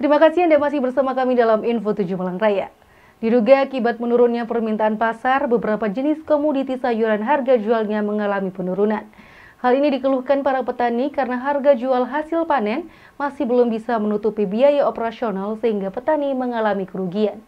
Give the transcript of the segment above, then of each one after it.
Terima kasih Anda masih bersama kami dalam Info 7 Malang Raya. Diduga akibat menurunnya permintaan pasar, beberapa jenis komoditi sayuran harga jualnya mengalami penurunan. Hal ini dikeluhkan para petani karena harga jual hasil panen masih belum bisa menutupi biaya operasional sehingga petani mengalami kerugian.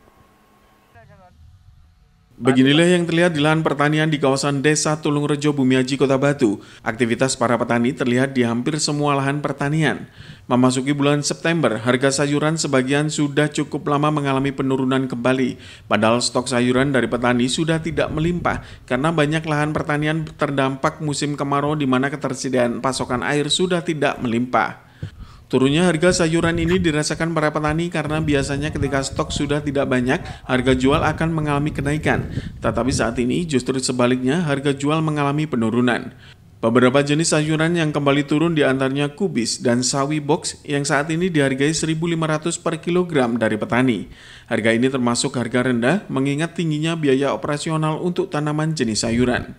Beginilah yang terlihat di lahan pertanian di kawasan Desa Tulungrejo Bumiaji Kota Batu. Aktivitas para petani terlihat di hampir semua lahan pertanian. Memasuki bulan September, harga sayuran sebagian sudah cukup lama mengalami penurunan kembali. Padahal stok sayuran dari petani sudah tidak melimpah karena banyak lahan pertanian terdampak musim kemarau di mana ketersediaan pasokan air sudah tidak melimpah. Turunnya harga sayuran ini dirasakan para petani karena biasanya ketika stok sudah tidak banyak, harga jual akan mengalami kenaikan. Tetapi saat ini justru sebaliknya, harga jual mengalami penurunan. Beberapa jenis sayuran yang kembali turun diantaranya kubis dan sawi box yang saat ini dihargai 1.500 per kilogram dari petani. Harga ini termasuk harga rendah mengingat tingginya biaya operasional untuk tanaman jenis sayuran.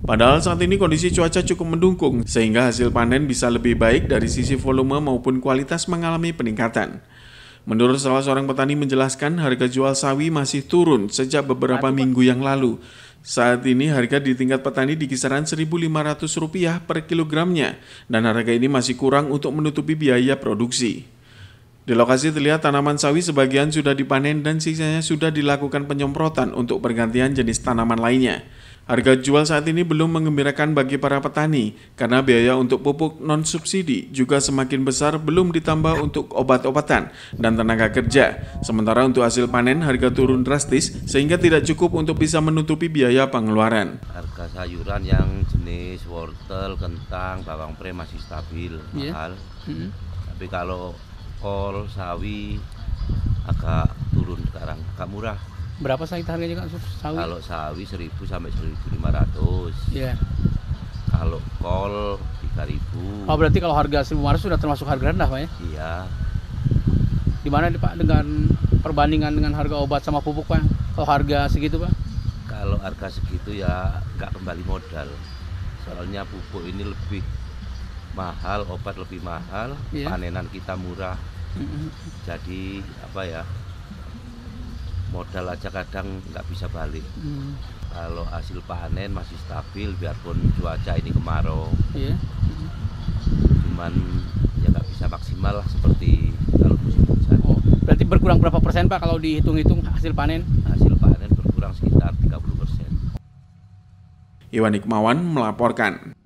Padahal saat ini kondisi cuaca cukup mendukung, sehingga hasil panen bisa lebih baik dari sisi volume maupun kualitas mengalami peningkatan. Menurut salah seorang petani menjelaskan, harga jual sawi masih turun sejak beberapa minggu yang lalu. Saat ini harga di tingkat petani di kisaran Rp1.500 per kilogramnya, dan harga ini masih kurang untuk menutupi biaya produksi. Di lokasi terlihat tanaman sawi sebagian sudah dipanen dan sisanya sudah dilakukan penyemprotan untuk pergantian jenis tanaman lainnya. Harga jual saat ini belum mengembirakan bagi para petani karena biaya untuk pupuk non-subsidi juga semakin besar belum ditambah untuk obat-obatan dan tenaga kerja. Sementara untuk hasil panen harga turun drastis sehingga tidak cukup untuk bisa menutupi biaya pengeluaran. Harga sayuran yang jenis wortel, kentang, bawang pre masih stabil, yeah. mahal. Mm -hmm. Tapi kalau kol, sawi agak turun sekarang, agak murah. Berapa sawit harganya kan sawi? Kalau sawi seribu sampai 1500. Iya. Yeah. Kalau kol 3000. Oh, berarti kalau harga 1500 sudah termasuk harga rendah, Pak ya? Iya. Di mana Pak dengan perbandingan dengan harga obat sama pupuk, Pak? Kalau harga segitu, Pak? Kalau harga segitu ya nggak kembali modal. Soalnya pupuk ini lebih mahal, obat lebih mahal, yeah. panenan kita murah. Mm -hmm. Jadi apa ya? modal aja kadang nggak bisa balik hmm. kalau hasil panen masih stabil biarpun cuaca ini kemarau yeah. hmm. cuman ya nggak bisa maksimal lah seperti kalau musim hujan oh, berarti berkurang berapa persen pak kalau dihitung-hitung hasil panen hasil panen berkurang sekitar 30 persen Iwan Ikmawan melaporkan